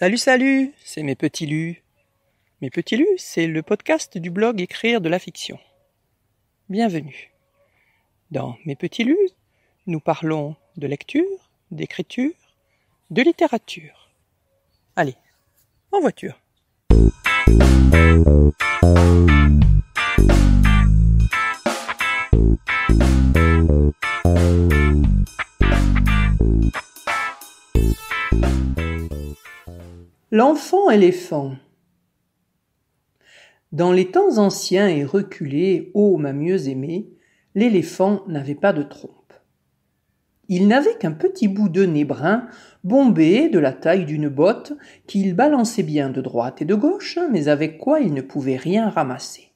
Salut, salut, c'est mes petits lus. Mes petits lus, c'est le podcast du blog Écrire de la fiction. Bienvenue. Dans Mes petits lus, nous parlons de lecture, d'écriture, de littérature. Allez, en voiture. L'enfant éléphant. Dans les temps anciens et reculés, ô ma mieux aimée, l'éléphant n'avait pas de trompe. Il n'avait qu'un petit bout de nez brun, bombé de la taille d'une botte, qu'il balançait bien de droite et de gauche, mais avec quoi il ne pouvait rien ramasser.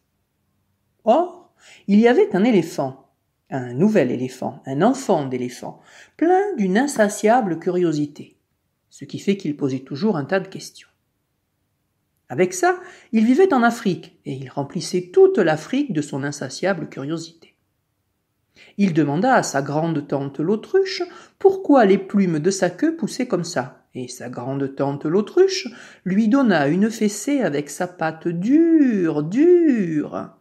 Or, il y avait un éléphant, un nouvel éléphant, un enfant d'éléphant, plein d'une insatiable curiosité ce qui fait qu'il posait toujours un tas de questions. Avec ça, il vivait en Afrique, et il remplissait toute l'Afrique de son insatiable curiosité. Il demanda à sa grande tante l'autruche pourquoi les plumes de sa queue poussaient comme ça, et sa grande tante l'autruche lui donna une fessée avec sa patte dure, dure.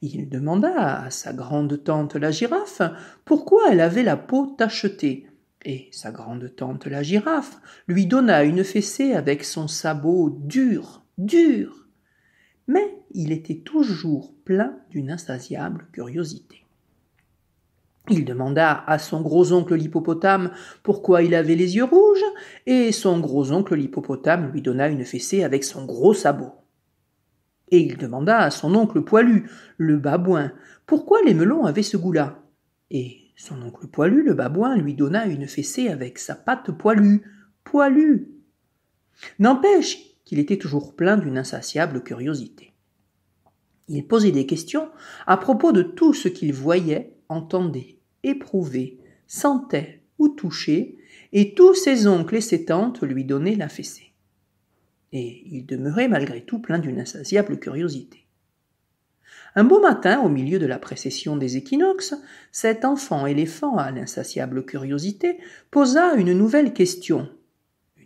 Il demanda à sa grande tante la girafe pourquoi elle avait la peau tachetée, et sa grande tante la girafe lui donna une fessée avec son sabot dur, dur. Mais il était toujours plein d'une insatiable curiosité. Il demanda à son gros-oncle l'hippopotame pourquoi il avait les yeux rouges, et son gros-oncle l'hippopotame lui donna une fessée avec son gros sabot. Et il demanda à son oncle poilu, le babouin, pourquoi les melons avaient ce goût-là. Et son oncle poilu, le babouin, lui donna une fessée avec sa patte poilue. Poilue N'empêche qu'il était toujours plein d'une insatiable curiosité. Il posait des questions à propos de tout ce qu'il voyait, entendait, éprouvait, sentait ou touchait, et tous ses oncles et ses tantes lui donnaient la fessée. Et il demeurait malgré tout plein d'une insatiable curiosité. Un beau matin, au milieu de la précession des équinoxes, cet enfant éléphant à l'insatiable curiosité posa une nouvelle question,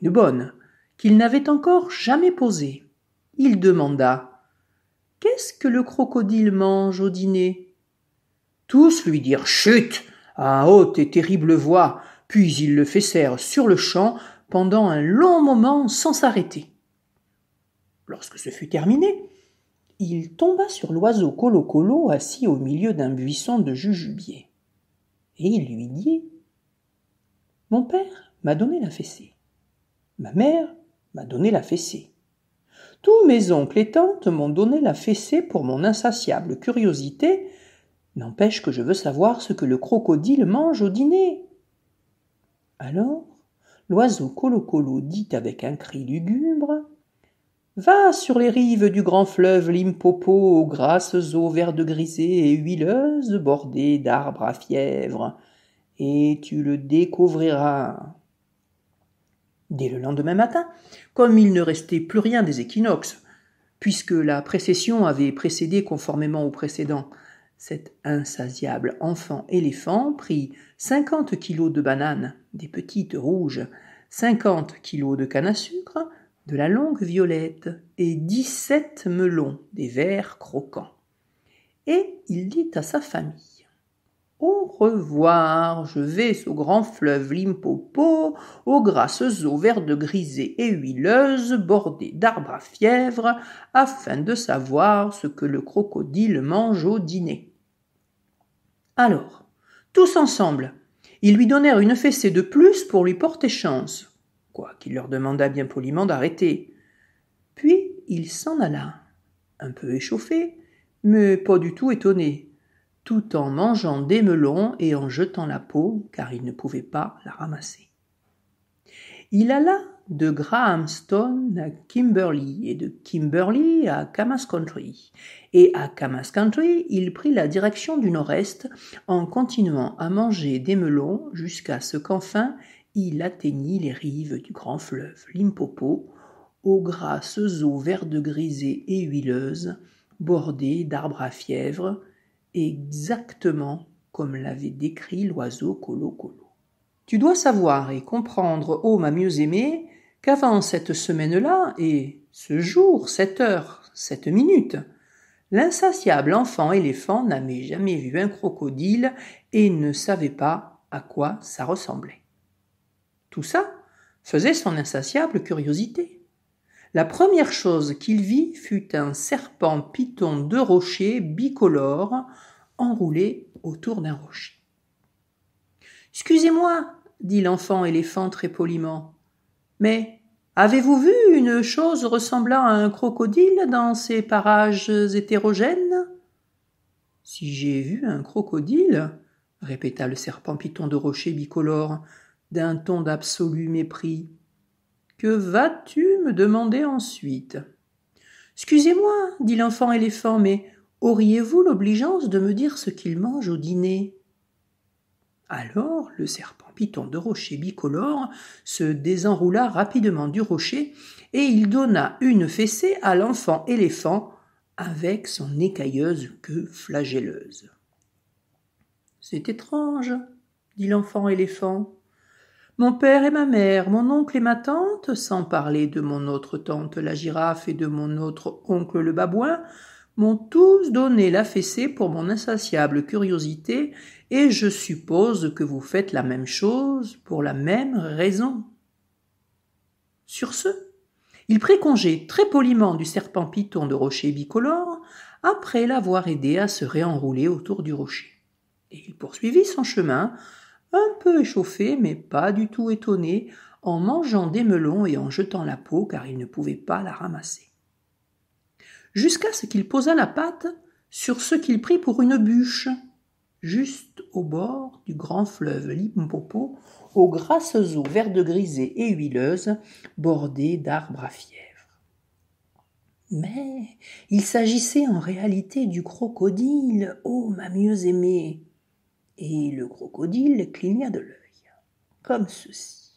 une bonne, qu'il n'avait encore jamais posée. Il demanda Qu'est-ce que le crocodile mange au dîner Tous lui dirent Chut à haute et terrible voix, puis ils le fessèrent sur le champ pendant un long moment sans s'arrêter. Lorsque ce fut terminé, il tomba sur l'oiseau Colo-Colo assis au milieu d'un buisson de jujubier. Et il lui dit Mon père m'a donné la fessée. Ma mère m'a donné la fessée. Tous mes oncles et tantes m'ont donné la fessée pour mon insatiable curiosité. N'empêche que je veux savoir ce que le crocodile mange au dîner. Alors, l'oiseau colo colo dit avec un cri lugubre Va sur les rives du grand fleuve Limpopo aux grasses eaux verdes grisées et huileuses bordées d'arbres à fièvre, et tu le découvriras. Dès le lendemain matin, comme il ne restait plus rien des équinoxes, puisque la précession avait précédé conformément au précédent, cet insatiable enfant éléphant prit cinquante kilos de bananes, des petites rouges, cinquante kilos de canne à sucre, de la longue violette et dix-sept melons, des vers croquants. Et il dit à sa famille Au revoir, je vais au grand fleuve Limpopo, aux grasses eaux vertes grisées et huileuses, bordées d'arbres à fièvre, afin de savoir ce que le crocodile mange au dîner. Alors, tous ensemble, ils lui donnèrent une fessée de plus pour lui porter chance quoiqu'il leur demanda bien poliment d'arrêter. Puis il s'en alla, un peu échauffé, mais pas du tout étonné, tout en mangeant des melons et en jetant la peau, car il ne pouvait pas la ramasser. Il alla de Grahamstone à Kimberley et de Kimberley à Camas Country. Et à Camas Country, il prit la direction du nord-est en continuant à manger des melons jusqu'à ce qu'enfin il atteignit les rives du grand fleuve Limpopo, aux grasses eaux verdes grisées et huileuses, bordées d'arbres à fièvre, exactement comme l'avait décrit l'oiseau Colo Colo. Tu dois savoir et comprendre, ô ma mieux aimée, qu'avant cette semaine-là, et ce jour, cette heure, cette minute, l'insatiable enfant éléphant n'avait jamais vu un crocodile et ne savait pas à quoi ça ressemblait. Tout ça faisait son insatiable curiosité. La première chose qu'il vit fut un serpent piton de rocher bicolore enroulé autour d'un rocher. Excusez-moi, dit l'enfant éléphant très poliment, mais avez-vous vu une chose ressemblant à un crocodile dans ces parages hétérogènes Si j'ai vu un crocodile, répéta le serpent piton de rocher bicolore, d'un ton d'absolu mépris. Que vas-tu me demander ensuite Excusez-moi, dit l'enfant éléphant, mais auriez-vous l'obligeance de me dire ce qu'il mange au dîner Alors le serpent python de rocher bicolore se désenroula rapidement du rocher et il donna une fessée à l'enfant éléphant avec son écailleuse queue flagelleuse. C'est étrange, dit l'enfant éléphant. Mon père et ma mère, mon oncle et ma tante, sans parler de mon autre tante la girafe et de mon autre oncle le babouin, m'ont tous donné la fessée pour mon insatiable curiosité, et je suppose que vous faites la même chose pour la même raison. Sur ce, il prit congé très poliment du serpent python de rocher bicolore, après l'avoir aidé à se réenrouler autour du rocher. Et il poursuivit son chemin, un peu échauffé, mais pas du tout étonné, en mangeant des melons et en jetant la peau car il ne pouvait pas la ramasser. Jusqu'à ce qu'il posa la patte sur ce qu'il prit pour une bûche, juste au bord du grand fleuve Limpopo, aux grasses eaux vertes grisées et huileuses, bordées d'arbres à fièvre. Mais il s'agissait en réalité du crocodile, ô ma mieux aimée et le crocodile cligna de l'œil, comme ceci.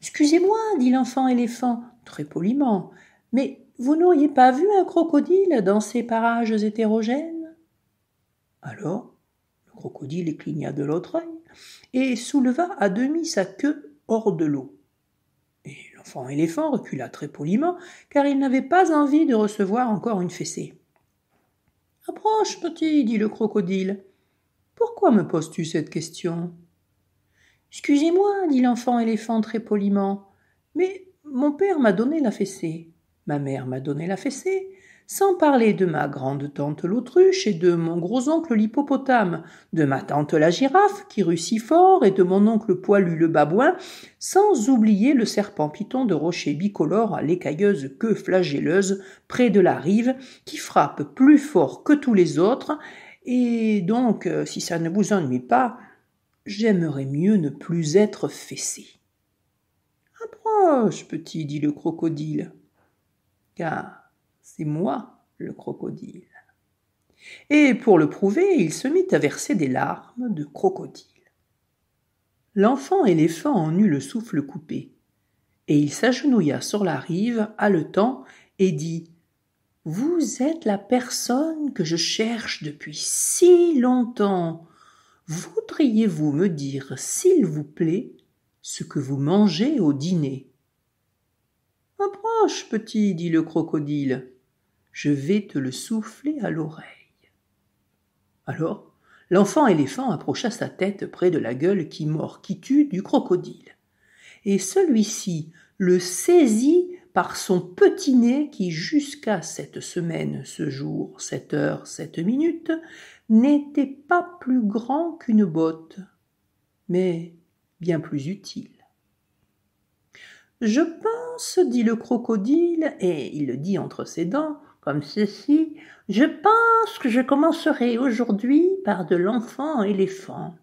Excusez-moi, dit l'enfant éléphant, très poliment, mais vous n'auriez pas vu un crocodile dans ces parages hétérogènes Alors, le crocodile cligna de l'autre œil et souleva à demi sa queue hors de l'eau. Et l'enfant éléphant recula très poliment, car il n'avait pas envie de recevoir encore une fessée. Approche, petit, dit le crocodile. Pourquoi me poses-tu cette question Excusez-moi, dit l'enfant éléphant très poliment, mais mon père m'a donné la fessée, ma mère m'a donné la fessée, sans parler de ma grande-tante l'autruche et de mon gros-oncle l'hippopotame, de ma tante la girafe qui rue si fort et de mon oncle poilu le babouin, sans oublier le serpent python de rocher bicolore à l'écailleuse queue flagelleuse près de la rive qui frappe plus fort que tous les autres et donc, euh, si ça ne vous ennuie pas, j'aimerais mieux ne plus être fessé. Approche, petit, dit le crocodile, car c'est moi le crocodile. Et pour le prouver, il se mit à verser des larmes de crocodile. L'enfant éléphant en eut le souffle coupé, et il s'agenouilla sur la rive, haletant, et dit vous êtes la personne que je cherche depuis si longtemps. Voudriez-vous me dire, s'il vous plaît, ce que vous mangez au dîner Approche, petit, dit le crocodile. Je vais te le souffler à l'oreille. Alors, l'enfant éléphant approcha sa tête près de la gueule qui mord, qui tue du crocodile. Et celui-ci le saisit par son petit nez qui jusqu'à cette semaine, ce jour, cette heure, cette minute, n'était pas plus grand qu'une botte, mais bien plus utile. Je pense, dit le crocodile, et il le dit entre ses dents, comme ceci, je pense que je commencerai aujourd'hui par de l'enfant éléphant.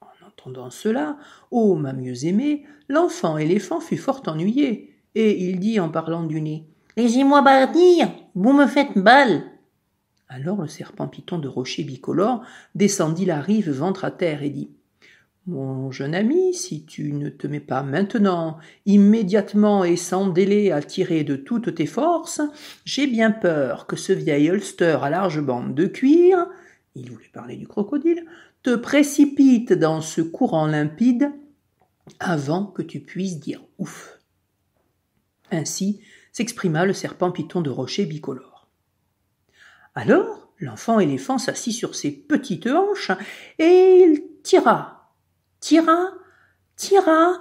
En entendant cela, ô ma mieux aimée, l'enfant éléphant fut fort ennuyé, et il dit en parlant du nez Laissez-moi partir, vous me faites balle !» Alors le serpent piton de rocher bicolore descendit la rive ventre à terre et dit Mon jeune ami, si tu ne te mets pas maintenant, immédiatement et sans délai à tirer de toutes tes forces, j'ai bien peur que ce vieil holster à large bande de cuir, il voulait parler du crocodile, te précipite dans ce courant limpide avant que tu puisses dire ouf. Ainsi s'exprima le serpent python de rocher bicolore. Alors, l'enfant éléphant s'assit sur ses petites hanches et il tira, tira, tira,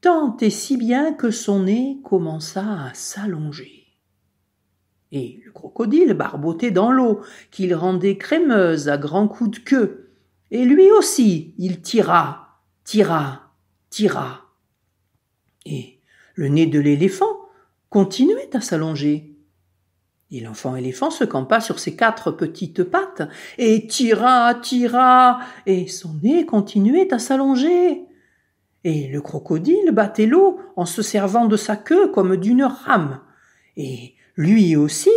tant et si bien que son nez commença à s'allonger. Et le crocodile barbotait dans l'eau, qu'il rendait crémeuse à grands coups de queue. Et lui aussi, il tira, tira, tira. Et le nez de l'éléphant continuait à s'allonger. Et l'enfant éléphant se campa sur ses quatre petites pattes et tira, tira, et son nez continuait à s'allonger. Et le crocodile battait l'eau en se servant de sa queue comme d'une rame. Et lui aussi,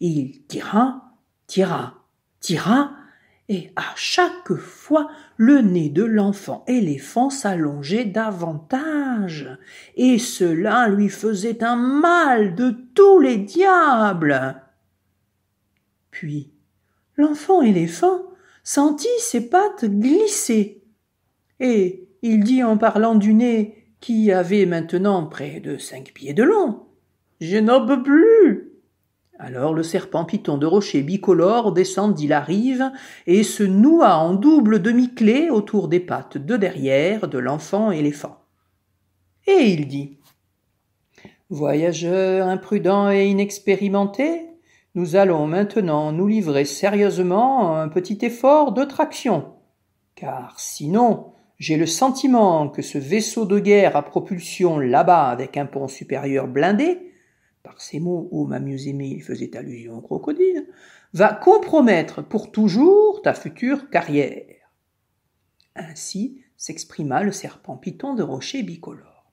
il tira, tira, tira, et à chaque fois le nez de l'enfant éléphant s'allongeait davantage, et cela lui faisait un mal de tous les diables. Puis l'enfant éléphant sentit ses pattes glisser, et il dit en parlant du nez qui avait maintenant près de cinq pieds de long. Je n'en peux plus. Alors le serpent python de rocher bicolore descendit la rive et se noua en double demi-clé autour des pattes de derrière de l'enfant éléphant. Et il dit Voyageur imprudent et inexpérimenté, nous allons maintenant nous livrer sérieusement à un petit effort de traction. Car sinon, j'ai le sentiment que ce vaisseau de guerre à propulsion là-bas avec un pont supérieur blindé par ces mots où ma mieux aimée faisait allusion au crocodile, va compromettre pour toujours ta future carrière. Ainsi s'exprima le serpent python de rocher bicolore.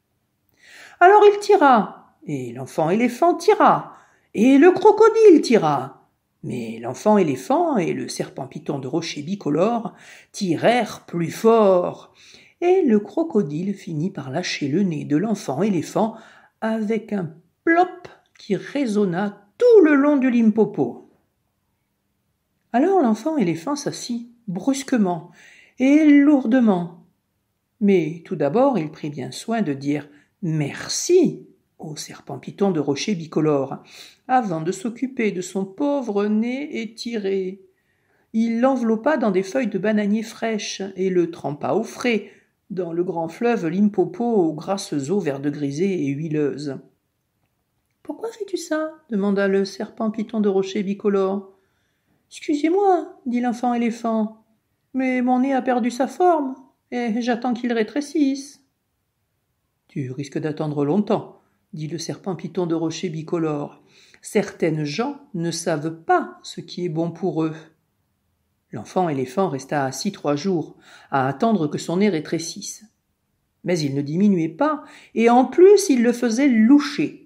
Alors il tira, et l'enfant éléphant tira, et le crocodile tira. Mais l'enfant éléphant et le serpent python de rocher bicolore tirèrent plus fort, et le crocodile finit par lâcher le nez de l'enfant éléphant avec un plop qui résonna tout le long du Limpopo. Alors l'enfant éléphant s'assit brusquement et lourdement. Mais tout d'abord, il prit bien soin de dire merci au serpent python de rocher bicolore, avant de s'occuper de son pauvre nez étiré. Il l'enveloppa dans des feuilles de bananier fraîches et le trempa au frais dans le grand fleuve Limpopo aux grasses eaux verdes grisées et huileuses. Pourquoi fais-tu ça demanda le serpent piton de rocher bicolore. Excusez-moi, dit l'enfant éléphant, mais mon nez a perdu sa forme, et j'attends qu'il rétrécisse. Tu risques d'attendre longtemps, dit le serpent piton de rocher bicolore. Certaines gens ne savent pas ce qui est bon pour eux. L'enfant éléphant resta assis trois jours, à attendre que son nez rétrécisse. Mais il ne diminuait pas, et en plus il le faisait loucher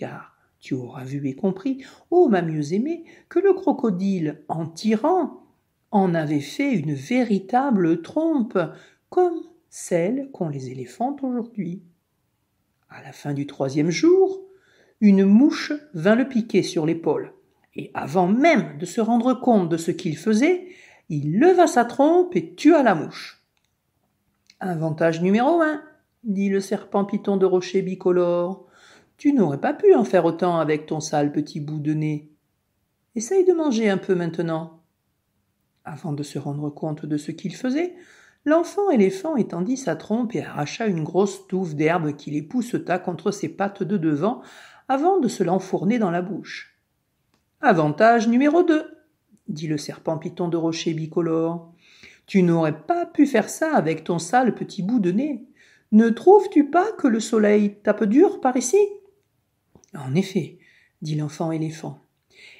car tu auras vu et compris, ô ma mieux aimée, que le crocodile, en tirant, en avait fait une véritable trompe, comme celle qu'ont les éléphants aujourd'hui. À la fin du troisième jour, une mouche vint le piquer sur l'épaule, et avant même de se rendre compte de ce qu'il faisait, il leva sa trompe et tua la mouche. Avantage numéro un, dit le serpent python de rocher bicolore. Tu n'aurais pas pu en faire autant avec ton sale petit bout de nez. Essaye de manger un peu maintenant. Avant de se rendre compte de ce qu'il faisait, l'enfant éléphant étendit sa trompe et arracha une grosse touffe d'herbe qui pousseta contre ses pattes de devant avant de se l'enfourner dans la bouche. Avantage numéro deux, » dit le serpent piton de rocher bicolore. Tu n'aurais pas pu faire ça avec ton sale petit bout de nez. Ne trouves-tu pas que le soleil tape dur par ici en effet, dit l'enfant éléphant.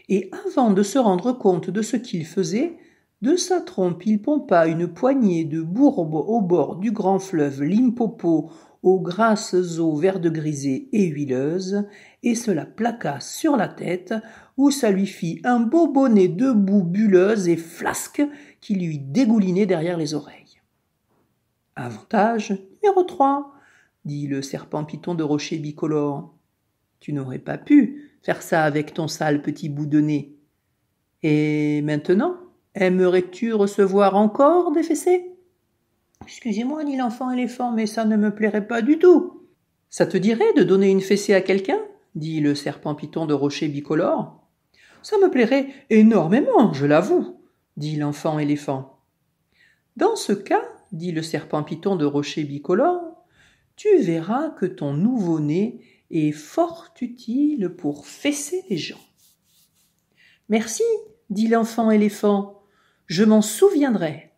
Et avant de se rendre compte de ce qu'il faisait, de sa trompe il pompa une poignée de bourbe au bord du grand fleuve Limpopo aux grasses eaux verdes grisées et huileuses, et cela plaqua sur la tête, où ça lui fit un beau bonnet de boue bulleuse et flasque qui lui dégoulinait derrière les oreilles. Avantage numéro 3, dit le serpent python de rocher bicolore. Tu n'aurais pas pu faire ça avec ton sale petit bout de nez. Et maintenant, aimerais-tu recevoir encore des fessées Excusez-moi, dit l'enfant éléphant, mais ça ne me plairait pas du tout. Ça te dirait de donner une fessée à quelqu'un dit le serpent piton de rocher bicolore. Ça me plairait énormément, je l'avoue, dit l'enfant éléphant. Dans ce cas, dit le serpent piton de rocher bicolore, tu verras que ton nouveau-né et fort utile pour fesser les gens. Merci, dit l'enfant éléphant, je m'en souviendrai.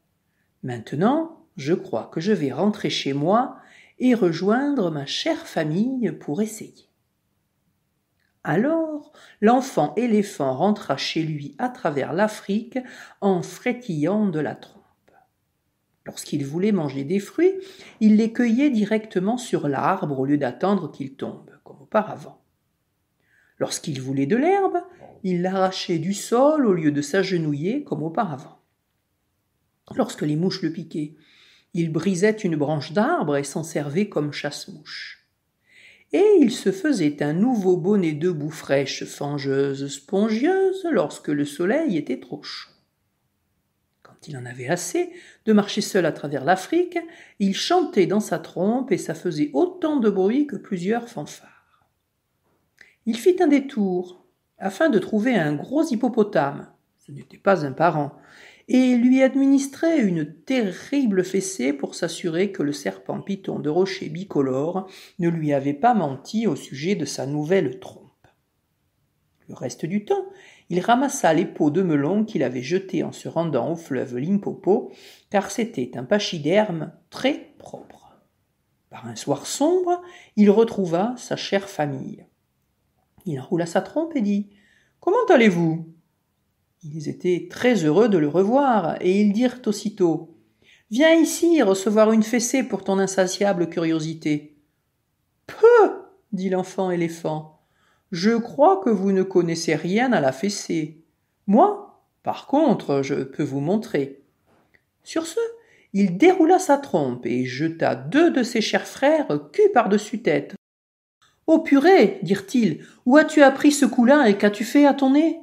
Maintenant, je crois que je vais rentrer chez moi et rejoindre ma chère famille pour essayer. Alors, l'enfant éléphant rentra chez lui à travers l'Afrique en frétillant de la trompe. Lorsqu'il voulait manger des fruits, il les cueillait directement sur l'arbre au lieu d'attendre qu'ils tombent. Lorsqu'il voulait de l'herbe, il l'arrachait du sol au lieu de s'agenouiller comme auparavant. Lorsque les mouches le piquaient, il brisait une branche d'arbre et s'en servait comme chasse-mouche. Et il se faisait un nouveau bonnet de boue fraîche, fangeuse, spongieuse, lorsque le soleil était trop chaud. Quand il en avait assez de marcher seul à travers l'Afrique, il chantait dans sa trompe et ça faisait autant de bruit que plusieurs fanfares il fit un détour, afin de trouver un gros hippopotame, ce n'était pas un parent, et lui administrait une terrible fessée pour s'assurer que le serpent python de rocher bicolore ne lui avait pas menti au sujet de sa nouvelle trompe. Le reste du temps, il ramassa les pots de melon qu'il avait jetés en se rendant au fleuve Limpopo, car c'était un pachyderme très propre. Par un soir sombre, il retrouva sa chère famille. Il enroula sa trompe et dit Comment allez-vous Ils étaient très heureux de le revoir, et ils dirent aussitôt Viens ici recevoir une fessée pour ton insatiable curiosité. Peu dit l'enfant éléphant. Je crois que vous ne connaissez rien à la fessée. Moi, par contre, je peux vous montrer. Sur ce, il déroula sa trompe et jeta deux de ses chers frères cul par-dessus tête, Oh purée dirent-ils, où as-tu appris ce coup-là et qu'as-tu fait à ton nez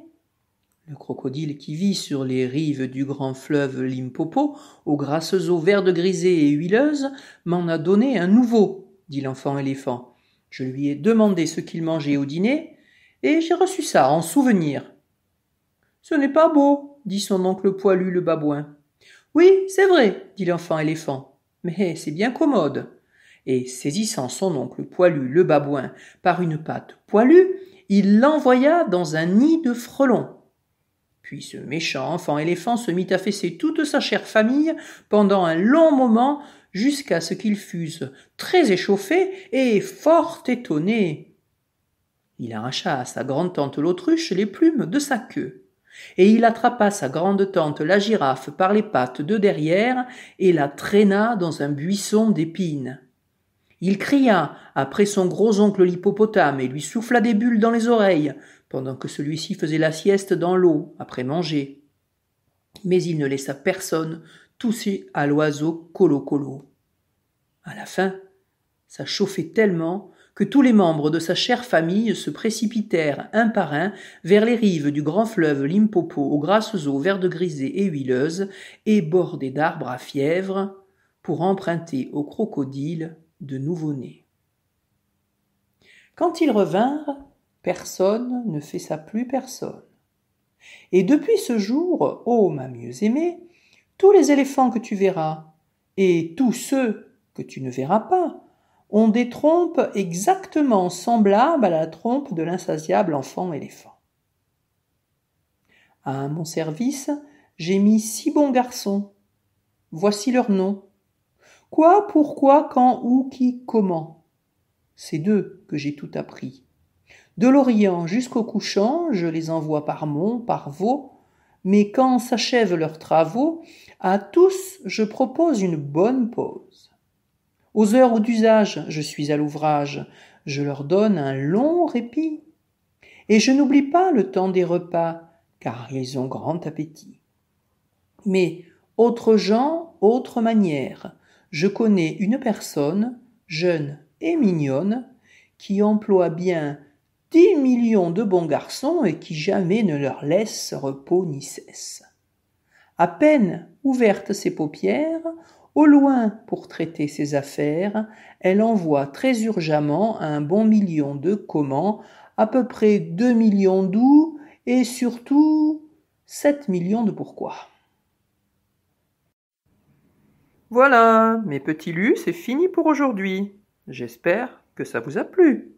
Le crocodile qui vit sur les rives du grand fleuve Limpopo, aux grasses eaux vertes grisées et huileuses, m'en a donné un nouveau, dit l'enfant éléphant. Je lui ai demandé ce qu'il mangeait au dîner, et j'ai reçu ça en souvenir. Ce n'est pas beau, dit son oncle poilu le babouin. Oui, c'est vrai, dit l'enfant éléphant, mais c'est bien commode et saisissant son oncle poilu, le babouin, par une patte poilue, il l'envoya dans un nid de frelons. Puis ce méchant enfant éléphant se mit à fesser toute sa chère famille pendant un long moment jusqu'à ce qu'ils fussent très échauffés et fort étonnés. Il arracha à sa grande tante l'autruche les plumes de sa queue, et il attrapa sa grande tante la girafe par les pattes de derrière et la traîna dans un buisson d'épines. Il cria après son gros oncle l'hippopotame et lui souffla des bulles dans les oreilles, pendant que celui-ci faisait la sieste dans l'eau après manger. Mais il ne laissa personne tousser à l'oiseau colo-colo. À la fin, ça chauffait tellement que tous les membres de sa chère famille se précipitèrent un par un vers les rives du grand fleuve Limpopo aux grasses eaux vertes grisées et huileuses et bordées d'arbres à fièvre pour emprunter aux crocodiles de nouveau-nés. Quand ils revinrent, personne ne ça plus personne. Et depuis ce jour, ô ma mieux aimée, tous les éléphants que tu verras, et tous ceux que tu ne verras pas, ont des trompes exactement semblables à la trompe de l'insatiable enfant éléphant. À mon service, j'ai mis six bons garçons. Voici leurs noms. Quoi, pourquoi, quand, où, qui, comment C'est d'eux que j'ai tout appris. De l'Orient jusqu'au couchant, je les envoie par mont, par veau, mais quand s'achèvent leurs travaux, à tous je propose une bonne pause. Aux heures d'usage je suis à l'ouvrage, je leur donne un long répit. Et je n'oublie pas le temps des repas, car ils ont grand appétit. Mais autres gens, autre manière, je connais une personne, jeune et mignonne, qui emploie bien dix millions de bons garçons et qui jamais ne leur laisse repos ni cesse. À peine ouverte ses paupières, au loin pour traiter ses affaires, elle envoie très urgemment un bon million de comment, à peu près deux millions d'où, et surtout sept millions de pourquoi. Voilà, mes petits lus, c'est fini pour aujourd'hui. J'espère que ça vous a plu.